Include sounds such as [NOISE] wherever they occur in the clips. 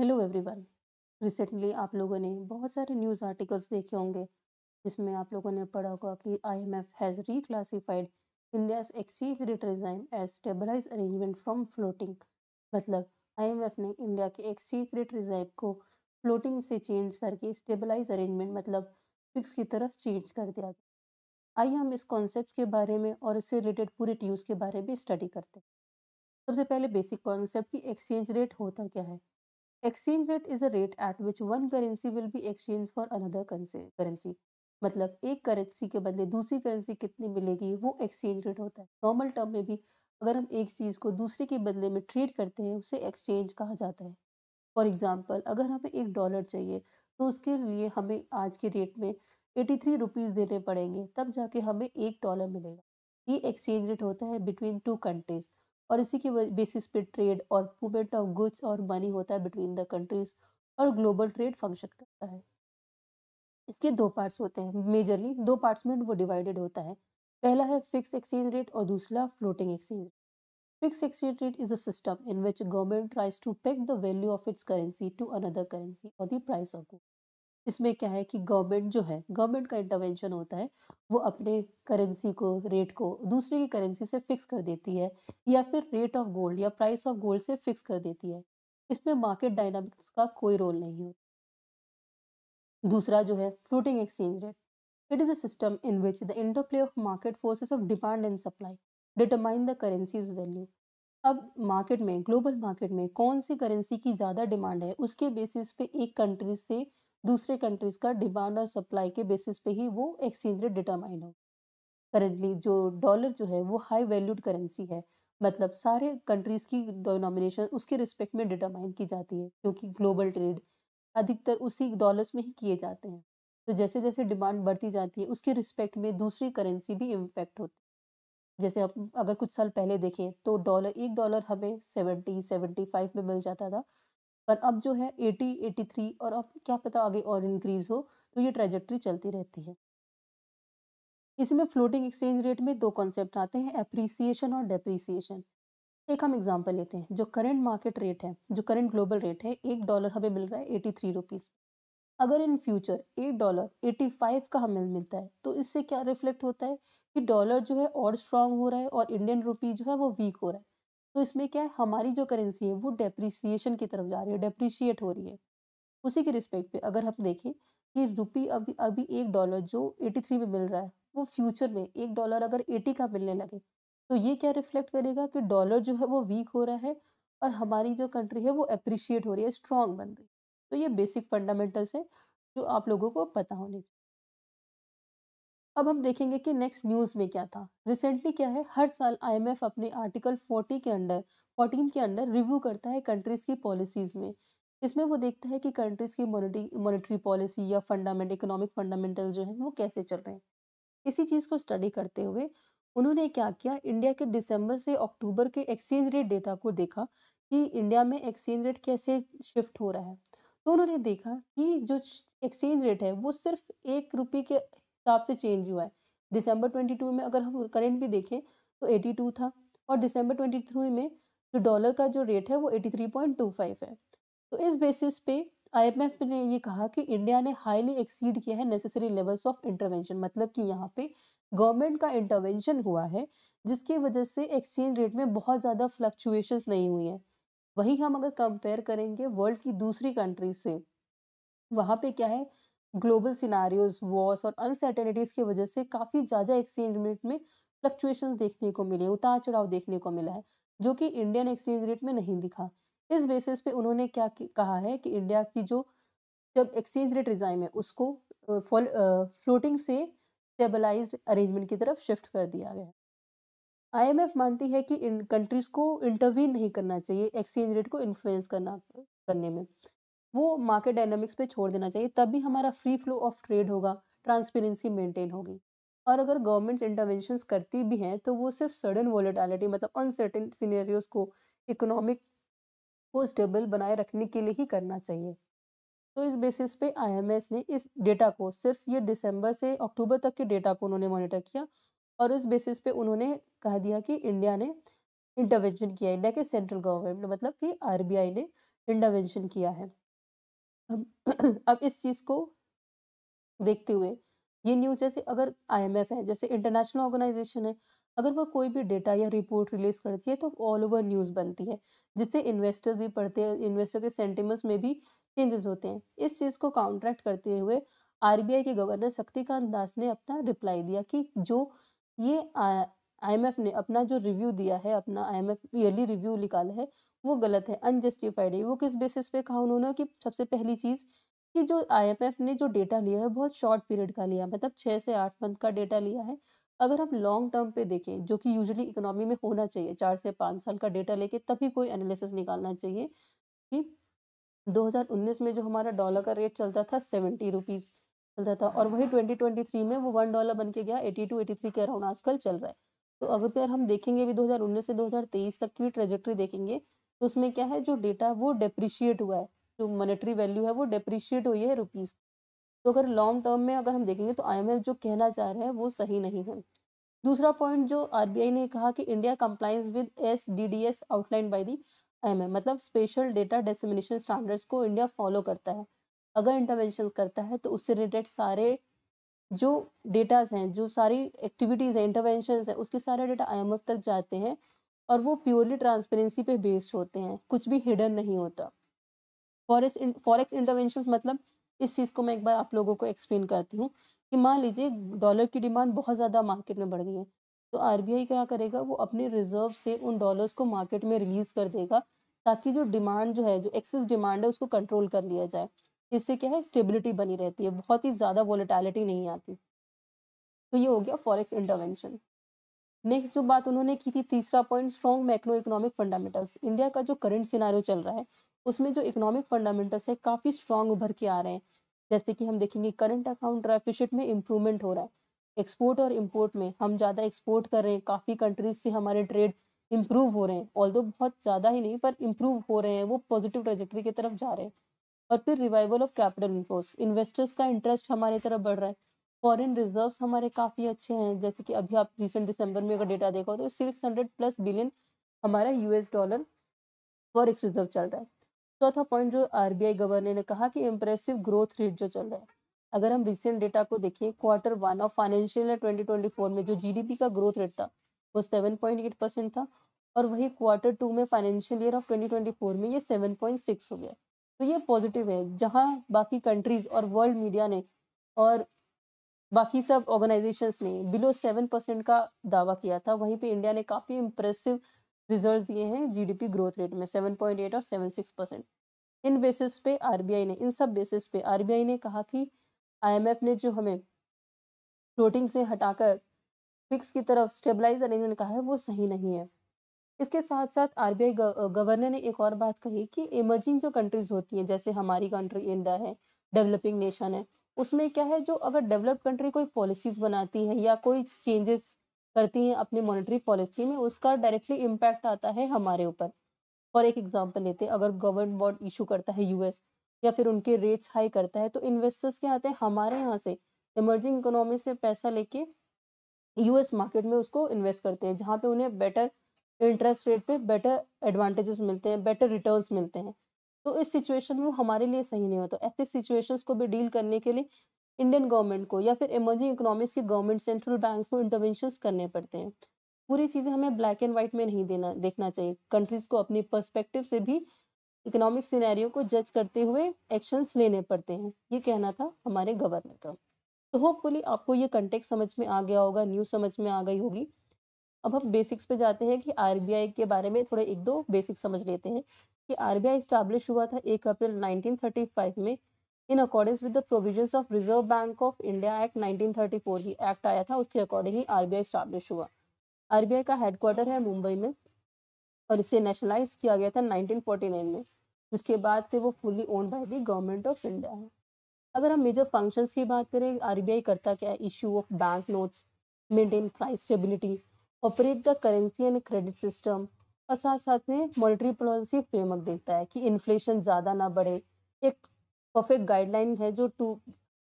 hello everyone recently आप लोगों ने बहुत सारे न्यूज़ आर्टिकल्स देखे होंगे जिसमें आप लोगों ने पढ़ा होगा कि IMF has reclassified India's exchange rate regime as stabilize arrangement from floating मतलब आईएमएफ ने इंडिया के एक्सचेंज रेट रिजाइन को फ्लोटिंग से चेंज करके स्टेबलाइज अरेंजमेंट मतलब फिक्स की तरफ चेंज कर दिया गया आइए हम इस कॉन्सेप्ट के बारे में और इससे रिलेटेड पूरे ट्यूज के बारे में स्टडी करते हैं सबसे पहले बेसिक कॉन्सेप्ट की एक्सचेंज रेट होता क्या है exchange rate is a rate at which one currency will be exchange for another currency मतलब एक करेंसी के बदले दूसरी करेंसी कितनी मिलेगी वो एक्सचेंज रेट होता है नॉर्मल टर्म में भी अगर हम एक चीज़ को दूसरे के बदले में ट्रेड करते हैं उसे एक्सचेंज कहा जाता है फॉर एग्ज़ाम्पल अगर हमें एक डॉलर चाहिए तो उसके लिए हमें आज के रेट में एटी थ्री रुपीज़ देने पड़ेंगे तब जाके हमें एक डॉलर मिलेगा ये एक्सचेंज रेट होता है बिटवीन टू कंट्रीज और इसी के बेसिस पे ट्रेड और मूवमेंट ऑफ गुड्स और मनी होता है बिटवीन द कंट्रीज और ग्लोबल ट्रेड फंक्शन करता है इसके दो पार्ट्स होते हैं मेजरली दो पार्ट्स में वो डिवाइडेड होता है पहला है फिक्स एक्सचेंज रेट और दूसरा floating exchange rate fix exchange rate is a in which government tries to to the value of its its currency to another currency or the price of इसमें क्या है कि गवर्नमेंट जो है government का intervention होता है वो अपने करेंसी को रेट को दूसरे की करेंसी से फिक्स कर देती है या फिर रेट ऑफ गोल्ड या प्राइस ऑफ गोल्ड से फिक्स कर देती है इसमें मार्केट डायनामिक्स का कोई रोल नहीं होता दूसरा जो है floating exchange rate it is a system in which the interplay of market forces of demand and supply determine the currencies value अब मार्केट में ग्लोबल मार्केट में कौन सी करेंसी की ज़्यादा डिमांड है उसके बेसिस पे एक कंट्री से दूसरे कंट्रीज का डिमांड और सप्लाई के बेसिस पे ही वो एक्सचेंज रेट डिटरमाइन हो करेंटली जो डॉलर जो है वो हाई वैल्यूड करेंसी है मतलब सारे कंट्रीज़ की डोनोमिनेशन उसके रिस्पेक्ट में डिटरमाइन की जाती है क्योंकि ग्लोबल ट्रेड अधिकतर उसी डॉलर्स में ही किए जाते हैं तो जैसे जैसे डिमांड बढ़ती जाती है उसके रिस्पेक्ट में दूसरी करेंसी भी इम्फेक्ट होती है जैसे अब अगर कुछ साल पहले देखें तो डॉलर एक डॉलर हमें सेवेंटी सेवेंटी फाइव में मिल जाता था पर अब जो है 80, 83 और अब क्या पता आगे और इंक्रीज हो तो ये ट्रेजेक्ट्री चलती रहती है इसमें फ्लोटिंग एक्सचेंज रेट में दो कॉन्सेप्ट आते हैं अप्रिसिएशन और डेप्रिसिएशन एक हम एग्जांपल लेते हैं जो करंट मार्केट रेट है जो करंट ग्लोबल रेट है एक डॉलर हमें मिल रहा है एटी थ्री रुपीज़ अगर in future at dollar eighty five का हमें मिलता है तो इससे क्या रिफ्लेक्ट होता है कि डॉलर जो है और स्ट्रांग हो रहा है और इंडियन रुपीज जो है वो वीक हो रहा है तो इसमें क्या है हमारी जो करेंसी है वो डेप्रिसिएशन की तरफ जा रही है डेप्रिशिएट हो रही है उसी के रिस्पेक्ट पे अगर हम देखें कि रुपी अभी अभी एक डॉलर जो एटी थ्री में मिल रहा है वो फ्यूचर में एक डॉलर अगर एटी का मिलने लगे तो ये क्या रिफ्लेक्ट करेगा कि डॉलर जो है वो वीक हो रहा है और हमारी जो कंट्री है वो अप्रिशिएट हो रही है स्ट्रॉन्ग बन रही है तो ये बेसिक फंडामेंटल्स है जो आप लोगों को पता होने चाहिए अब हम देखेंगे कि नेक्स्ट न्यूज़ में क्या था रिसेंटली क्या है हर साल आईएमएफ अपने आर्टिकल 40 के अंडर 14 के अंडर रिव्यू करता है कंट्रीज़ की पॉलिसीज़ में इसमें वो देखता है कि कंट्रीज़ की मॉनिटरी पॉलिसी या फंडामेंट इकोनॉमिक फंडामेंटल जो है वो कैसे चल रहे हैं इसी चीज़ को स्टडी करते हुए उन्होंने क्या किया इंडिया के दिसंबर से अक्टूबर के एक्सचेंज रेट डेटा को देखा कि इंडिया में एक्सचेंज रेट कैसे शिफ्ट हो रहा है तो उन्होंने देखा कि जो एक्सचेंज रेट है वो सिर्फ एक रुपये के हिसाब से चेंज हुआ है दिसंबर 22 में अगर हम करेंट भी देखें तो 82 था और दिसंबर 23 में जो डॉलर का जो रेट है वो 83.25 है तो इस बेसिस पे आईएमएफ ने ये कहा कि इंडिया ने हाईली एक्सीड किया है नेसेसरी लेवल्स ऑफ इंटरवेंशन मतलब कि यहाँ पे गवर्नमेंट का इंटरवेंशन हुआ है जिसकी वजह से एक्सचेंज रेट में बहुत ज़्यादा फ्लक्चुएशन नहीं हुई हैं वहीं हम अगर कंपेयर करेंगे वर्ल्ड की दूसरी कंट्री से वहाँ पे क्या है ग्लोबल सिनारियोज वॉर्स और अनसर्टेनिटीज़ की वजह से काफ़ी ज़्यादा एक्सचेंज रेट में फ्लक्चुएशन देखने को मिले उतार चढ़ाव देखने को मिला है जो कि इंडियन एक्सचेंज रेट में नहीं दिखा इस बेसिस पे उन्होंने क्या कहा है कि इंडिया की जो जब एक्सचेंज रेट रिजाइम है उसको फ्लोटिंग से स्टेबलाइज अरेंजमेंट की तरफ शिफ्ट कर दिया गया आईएमएफ मानती है कि इन कंट्रीज को इंटरवीन नहीं करना चाहिए एक्सचेंज रेट को इन्फ्लुएंस करना करने में वो मार्केट डायनामिक्स पे छोड़ देना चाहिए तभी हमारा फ्री फ्लो ऑफ ट्रेड होगा ट्रांसपेरेंसी मेंटेन होगी और अगर गवर्नमेंट्स इंटरवेंशन करती भी हैं तो वो सिर्फ सडन वॉलेटालिटी मतलब अनसर्टेन सीनेरियोज को इकोनॉमिक को स्टेबल बनाए रखने के लिए ही करना चाहिए तो इस बेसिस पे आईएमएस ने इस डेटा को सिर्फ ये दिसंबर से अक्टूबर तक के डेटा को उन्होंने मॉनिटर किया और उस बेसिस पे उन्होंने कह दिया कि इंडिया ने इंटरवेंशन किया इंडिया के सेंट्रल गवर्नमेंट मतलब कि आरबीआई ने इंटरवेंशन किया है अब [CLEARS THROAT] अब इस चीज़ को देखते हुए ये न्यूज़ जैसे अगर आईएमएफ है जैसे इंटरनेशनल ऑर्गेनाइजेशन है अगर वह कोई भी डेटा या रिपोर्ट रिलीज करती है तो ऑल ओवर न्यूज़ बनती है जिससे इन्वेस्टर्स भी पढ़ते हैं इन्वेस्टर के सेंटिमेंट्स में भी चेंजेस होते हैं इस चीज़ को काउंट्रैक्ट करते हुए आर के गवर्नर शक्तिकांत दास ने अपना रिप्लाई दिया कि जो ये आईएमएफ ने अपना जो रिव्यू दिया है अपना आईएमएफ ईयरली रिव्यू निकाला है वो गलत है अनजस्टिफाइड है वो किस बेसिस पे कहा उन्होंने कि सबसे पहली चीज़ कि जो आईएमएफ ने जो डेटा लिया है बहुत शॉर्ट पीरियड का लिया मतलब छः से आठ मंथ का डेटा लिया है अगर हम लॉन्ग टर्म पे देखें जो कि यूजली इकोनॉमी में होना चाहिए चार से पाँच साल का डेटा लेके तभी कोई एनालिसिस निकालना चाहिए कि 2019 में जो हमारा डॉलर का रेट चलता था सेवेंटी रुपीज़ चलता था और वही 2023 में वो वन डॉलर बन के गया एटी टू एटी थ्री के अराउंड आजकल चल रहा है तो अगर हम देखेंगे भी 2019 से 2023 तक की ट्रेजेक्ट्री देखेंगे तो उसमें क्या है जो डेटा वो डेप्रिशिएट हुआ है जो मॉनेटरी वैल्यू है वो डेप्रिशिएट हुई है रुपीज़ तो अगर लॉन्ग टर्म में अगर हम देखेंगे तो आईएमएफ जो कहना चाह रहे हैं वो सही नहीं है दूसरा पॉइंट जो आरबीआई ने कहा कि India compliance with as outline by the M मतलब स्पेशल डेटा डेसिमिनेशन स्टैंडर्ड्स को इंडिया फॉलो करता है अगर इंटरवेंशन करता है तो उससे रिलेटेड सारे जो डेटाज हैं जो सारी एक्टिविटीज़ हैं इंटरवेंशन हैं उसके सारे डेटा आई तक जाते हैं और वो प्योरली ट्रांसपेरेंसी पे बेस्ड होते हैं कुछ भी हिडन नहीं होता फॉरेक्स फॉरेक्स इंटरवेंशन मतलब इस चीज़ को मैं एक बार आप लोगों को एक्सप्लेन करती हूँ कि मान लीजिए डॉलर की डिमांड बहुत ज़्यादा मार्केट में बढ़ गई है तो आई क्या करेगा वो अपने रिजर्व से उन डॉलर्स को मार्केट में रिलीज़ कर देगा ताकि जो डिमांड जो है जो एक्सेस डिमांड है उसको कंट्रोल कर लिया जाए इससे क्या है स्टेबिलिटी बनी रहती है बहुत ही ज़्यादा वॉलीटैलिटी नहीं आती तो ये हो गया फॉरेक्स इंटरवेंशन नेक्स्ट जो बात उन्होंने की थी तीसरा point strong macro economic fundamentals India का जो करंट सिनारियो चल रहा है उसमें जो इकोनॉमिक फंडामेंटल्स है काफ़ी स्ट्रॉन्ग उभर के आ रहे हैं जैसे कि हम देखेंगे करंट अकाउंट डेफिशिट में इम्प्रूवमेंट हो रहा है एक्सपोर्ट और इम्पोर्ट में हम ज़्यादा एक्सपोर्ट कर रहे हैं काफ़ी कंट्रीज से हमारे ट्रेड इम्प्रूव हो रहे हैं ऑल बहुत ज़्यादा ही नहीं पर इम्प्रूव हो रहे हैं वो पॉजिटिव ट्रेजेक्ट्री की तरफ जा रहे हैं और फिर revival of capital inflows investors का इंटरेस्ट हमारी तरफ बढ़ रहा है फॉरेन रिजर्व्स हमारे काफ़ी अच्छे हैं जैसे कि अभी आप रिसेंट दिसंबर में अगर डेटा देखो तो सिक्स हंड्रेड प्लस बिलियन हमारा US dollar forex reserve चल रहा है चौथा पॉइंट जो आरबीआई गवर्नर ने कहा कि इम्प्रेसिव ग्रोथ रेट जो चल रहा है अगर हम रिसेंट डेटा को देखें quarter one of financial year four में जो जीडीपी का ग्रोथ रेट था वो एट परसेंट था और वही क्वार्टर टू में फाइनेंशियल ईयर ऑफ फोर में ये सिक्स हो गया तो ये पॉजिटिव है जहाँ बाकी कंट्रीज और वर्ल्ड मीडिया ने और बाकी सब ऑर्गेनाइजेशन ने बिलो सेवन परसेंट का दावा किया था वहीं पे इंडिया ने काफ़ी इम्प्रेसिव रिजल्ट दिए हैं जीडीपी ग्रोथ रेट में सेवन पॉइंट एट और सेवन सिक्स परसेंट इन बेसिस पे आरबीआई ने इन सब बेसिस पे आरबीआई ने कहा कि आईएमएफ ने जो हमें फ्लोटिंग से हटाकर फिक्स की तरफ स्टेबलाइज अरेंजमेंट कहा है वो सही नहीं है इसके साथ साथ आरबीआई गवर्नर ने एक और बात कही कि इमर्जिंग जो कंट्रीज होती हैं जैसे हमारी कंट्री इंडिया है डेवलपिंग नेशन है उसमें क्या है जो अगर डेवलप्ड कंट्री कोई पॉलिसीज बनाती है या कोई चेंजेस करती हैं अपनी मॉनिटरी पॉलिसी में उसका डायरेक्टली इम्पैक्ट आता है हमारे ऊपर और एक एग्जाम्पल लेते हैं अगर गवर्नमेंट बॉन्ड इशू करता है यूएस या फिर उनके रेट्स हाई करता है तो इन्वेस्टर्स क्या आते हैं हमारे यहाँ से इमर्जिंग इकोनॉमी से पैसा लेके यूएस मार्केट में उसको इन्वेस्ट करते हैं जहाँ पे उन्हें बेटर इंटरेस्ट रेट पे बेटर एडवांटेजेस मिलते हैं बेटर रिटर्न्स मिलते हैं तो इस सिचुएशन में हमारे लिए सही नहीं होता ऐसे सिचुएशंस को भी डील करने के लिए इंडियन गवर्नमेंट को या फिर इमर्जिंग इकोनॉमिक्स की गवर्नमेंट सेंट्रल बैंक्स को इंटरवेंशंस करने पड़ते हैं पूरी चीज़ें हमें ब्लैक एंड वाइट में नहीं देना देखना चाहिए कंट्रीज़ को अपनी पर्स्पेक्टिव से भी इकोनॉमिक सिनेरियो को जज करते हुए एक्शंस लेने पड़ते हैं ये कहना था हमारे गवर्नर का तो होपफुली आपको ये कंटेक्ट समझ में आ गया होगा न्यूज़ समझ में आ गई होगी अब हम बेसिक्स पे जाते हैं कि आर के बारे में थोड़े एक दो बेसिक समझ लेते हैं कि बी आई हुआ था एक अप्रैल 1935 में in according with the provisions of Reserve Bank of India Act 1934 ये एक्ट आया था उसके अकॉर्डिंग ही आरबीआई स्टैब्लिश हुआ आई का हेडक्वार्टर है मुंबई में और इसे नेशनलाइज किया गया था 1949 में जिसके बाद से वो fully own by the government of India है अगर हम मेजर फंक्शंस की बात करें आरबीआई करता क्या है issue of bank notes maintain price stability operate the currency and credit system और साथ साथ में मॉनिटरी पॉलिसी फ्रेमवर्क देता है कि इन्फ्लेशन ज़्यादा ना बढ़े एक परफेक्ट गाइडलाइन है जो two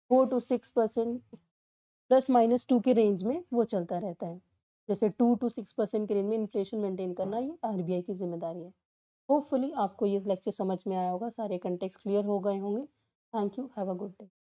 four two six percent plus minus two के रेंज में वो चलता रहता है जैसे टू टू सिक्स परसेंट के रेंज में इन्फ्लेशन मेंटेन करना ये आर की जिम्मेदारी है होपफुली आपको ये लेक्चर समझ में आया होगा सारे कंटेक्ट क्लियर हो गए होंगे thank you have a good day